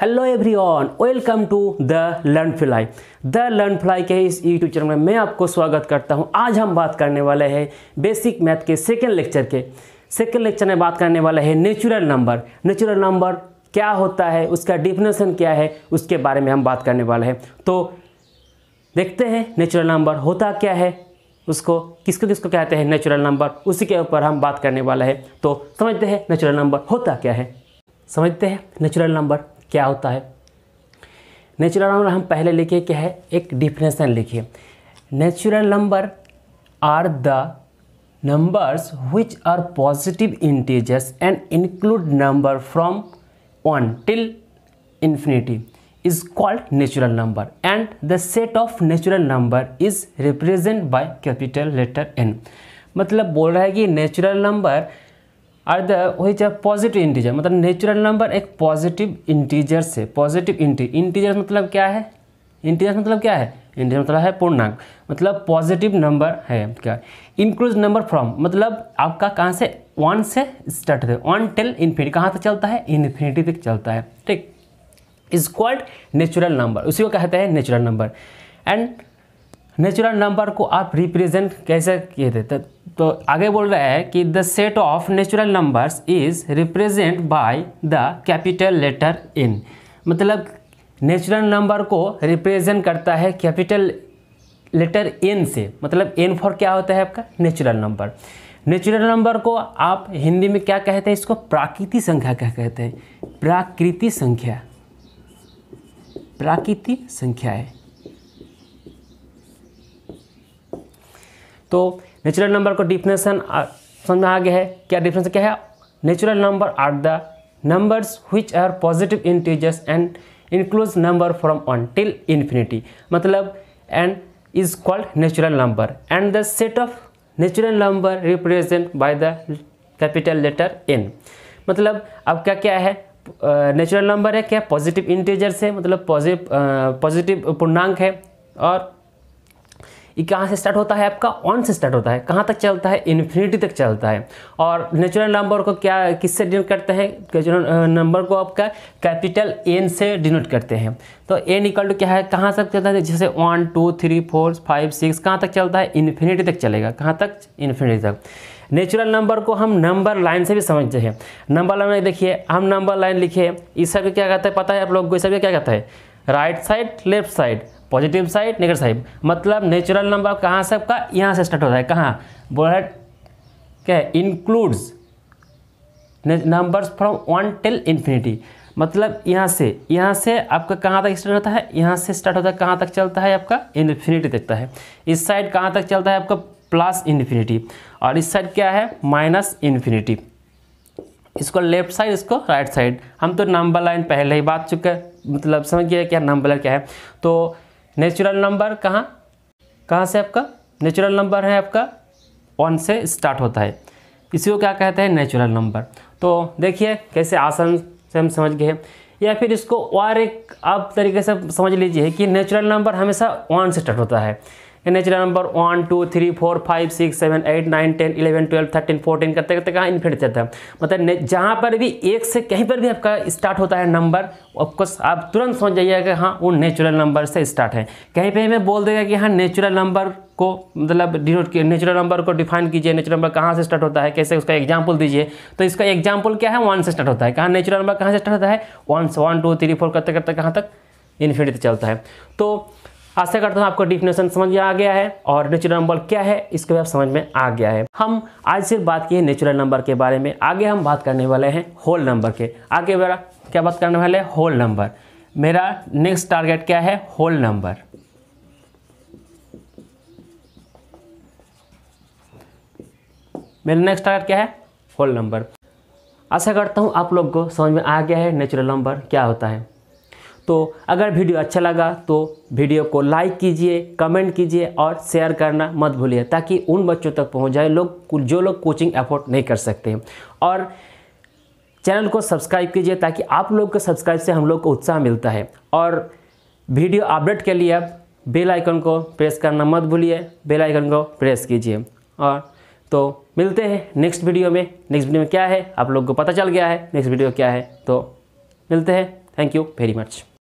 hello everyone welcome to the learn fly the learn fly के इस YouTube channel में मैं आपको स्वागत करता हूं आज हम बात करने वाले हैं बेसिक मैथ के सेकेंड लेक्चर के सेकेंड लेक्चर में बात करने वाले हैं नेचुरल नंबर नेचुरल नंबर क्या होता है उसका डिफिनेशन क्या है उसके बारे में हम बात करने वाले हैं तो देखते हैं नेचुरल नंबर होता क्या है उसको किसको किसको कहते हैं नेचुरल नंबर उसी के ऊपर हम बात करने वाला है तो समझते हैं नेचुरल नंबर होता क्या है समझते हैं नेचुरल नंबर क्या होता है नेचुरल नंबर हम पहले लिखे क्या है एक डिफिनेशन लिखिए natural number are the numbers which are positive integers and include number from one till infinity is called natural number and the set of natural number is represent by capital letter N मतलब बोल रहा है कि natural number are the which are positive integer मतलब natural number एक positive integer से positive इंटी integer मतलब क्या है इंटीजर मतलब क्या है इंटीजर मतलब है पूर्णांक मतलब पॉजिटिव नंबर है क्या इंक्लूज नंबर फ्रॉम मतलब आपका कहाँ से वन से स्टार्ट होता है वन टेल इन्फिनिटी कहाँ तक चलता है इन्फिनिटी तक चलता है ठीक इज कॉल्ड नेचुरल नंबर उसी को कहते हैं natural number and natural number को आप रिप्रेजेंट कैसे किए थे तो, तो आगे बोल रहा है कि the set of natural numbers is represent by the capital letter N मतलब नेचुरल नंबर को रिप्रेजेंट करता है कैपिटल लेटर एन से मतलब एन फॉर क्या होता है आपका नेचुरल नंबर नेचुरल नंबर को आप हिंदी में क्या कहते हैं इसको प्राकृतिक संख्या क्या कहते हैं प्राकृति संख्या प्राकृतिक संख्या है तो नेचुरल नंबर को डिफिनेशन समझ में आ गया है क्या डिफिनेशन क्या है natural number are the numbers which are positive integers and includes number from one till infinity मतलब and is called natural number and the set of natural number represent by the capital letter N मतलब अब क्या क्या है natural number है क्या positive integers है मतलब पॉजिटिव पॉजिटिव पूर्णांक है और ये कहाँ से स्टार्ट होता है आपका ऑन से स्टार्ट होता है कहाँ तक चलता है इन्फिनिटी तक चलता है और नेचुरल नंबर को क्या किससे डिनोट करते हैं नेचुरल नंबर को आपका कैपिटल एन से डिनोट करते हैं तो एन इक्वल टू क्या है कहाँ तक चलता है जैसे one two three four five six कहाँ तक चलता है इन्फिनिटी तक चलेगा कहाँ तक इन्फिनिटी तक नेचुरल नंबर को हम नंबर लाइन से भी समझते हैं नंबर लाइन में देखिए हम नंबर लाइन लिखे इस सब क्या कहते हैं पता है आप लोग को इस सब क्या कहता है right side left side positive side negative side मतलब नेचुरल नंबर कहाँ से आपका यहाँ से स्टार्ट होता है कहाँ बोला है क्या है includes numbers from one till infinity मतलब यहाँ से यहाँ से आपका कहाँ तक स्टार्ट होता है यहाँ से स्टार्ट होता है कहाँ तक चलता है आपका इन्फिनिटी देखता है इस साइड कहाँ तक चलता है आपका प्लस इन्फिनिटी और इस साइड क्या है माइनस इन्फिनिटी इसको लेफ्ट साइड इसको राइट साइड हम तो नंबर लाइन पहले ही बात चुके मतलब समझ गया क्या नंबर लाइन क्या है तो नेचुरल नंबर कहाँ कहाँ से आपका नेचुरल नंबर है आपका वन से स्टार्ट होता है इसी को क्या कहते हैं नेचुरल नंबर तो देखिए कैसे आसान से हम समझ गए या फिर इसको और एक आप तरीके से समझ लीजिए कि नेचुरल नंबर हमेशा वन से स्टार्ट होता है natural number one two three four five six seven eight nine ten eleven twelve thirteen fourteen करते करते कहाँ इन्फिनिट जाता है मतलब जहाँ पर भी एक से कहीं पर भी आपका स्टार्ट होता है नंबर ऑफकोर्स आप तुरंत समझ जाइएगा कि हाँ वो नेचुरल नंबर से स्टार्ट है कहीं पर हमें बोल देगा कि हाँ नेचुरल नंबर को मतलब डिनोट किया नेचुरल नंबर को डिफाइन कीजिए नेचुरल नंबर कहाँ से स्टार्ट होता है कैसे उसका एग्जाम्पल दीजिए तो इसका एग्जाम्पल क्या है वन से स्टार्ट होता है कहाँ नेचुरल नंबर कहाँ से स्टार्ट होता है वन से वन टू थ्री फोर करते करते कहाँ तक इन्फिनिट चलता है तो आशा करता हूँ आपको डिफिनेशन समझ में आ गया है और नेचुरल नंबर क्या है इसके भी आप समझ में आ गया है हम आज सिर्फ बात किए नेचुरल नंबर के बारे में आगे हम बात करने वाले हैं होल नंबर के आगे मेरा क्या बात करने वाले हैं होल नंबर मेरा नेक्स्ट टारगेट क्या है होल नंबर मेरा नेक्स्ट टारगेट क्या है होल नंबर आशा करता हूँ आप लोग को समझ में आ गया है नेचुरल नंबर क्या होता है तो अगर वीडियो अच्छा लगा तो वीडियो को लाइक कीजिए कमेंट कीजिए और शेयर करना मत भूलिए ताकि उन बच्चों तक पहुंच जाए लोग जो लोग कोचिंग अफोर्ड नहीं कर सकते और चैनल को सब्सक्राइब कीजिए ताकि आप लोग के सब्सक्राइब से हम लोग को उत्साह मिलता है और वीडियो अपडेट के लिए बेल आइकन को प्रेस करना मत भूलिए बेल आइकन को प्रेस कीजिए और तो मिलते हैं नेक्स्ट वीडियो में नेक्स्ट वीडियो में क्या है आप लोग को पता चल गया है नेक्स्ट वीडियो क्या है तो मिलते हैं थैंक यू वेरी मच